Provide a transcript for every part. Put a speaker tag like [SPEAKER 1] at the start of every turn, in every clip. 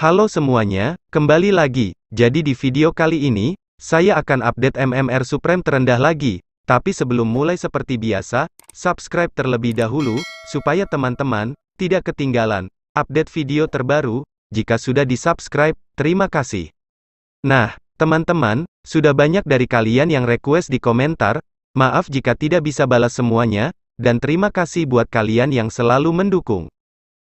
[SPEAKER 1] Halo semuanya, kembali lagi. Jadi di video kali ini, saya akan update MMR Supreme terendah lagi. Tapi sebelum mulai seperti biasa, subscribe terlebih dahulu, supaya teman-teman, tidak ketinggalan, update video terbaru, jika sudah di-subscribe, terima kasih. Nah, teman-teman, sudah banyak dari kalian yang request di komentar, maaf jika tidak bisa balas semuanya, dan terima kasih buat kalian yang selalu mendukung.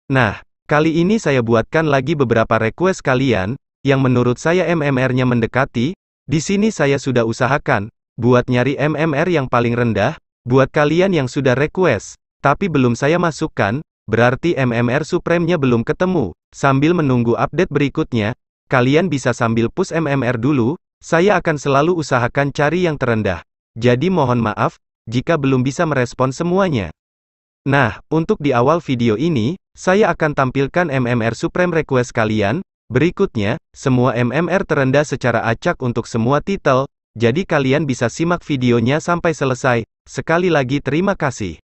[SPEAKER 1] Nah, Kali ini saya buatkan lagi beberapa request kalian, yang menurut saya MMR-nya mendekati, di sini saya sudah usahakan, buat nyari MMR yang paling rendah, buat kalian yang sudah request, tapi belum saya masukkan, berarti MMR Supreme-nya belum ketemu, sambil menunggu update berikutnya, kalian bisa sambil push MMR dulu, saya akan selalu usahakan cari yang terendah. Jadi mohon maaf, jika belum bisa merespon semuanya. Nah, untuk di awal video ini, saya akan tampilkan MMR Supreme Request kalian, berikutnya, semua MMR terendah secara acak untuk semua titel, jadi kalian bisa simak videonya sampai selesai, sekali lagi terima kasih.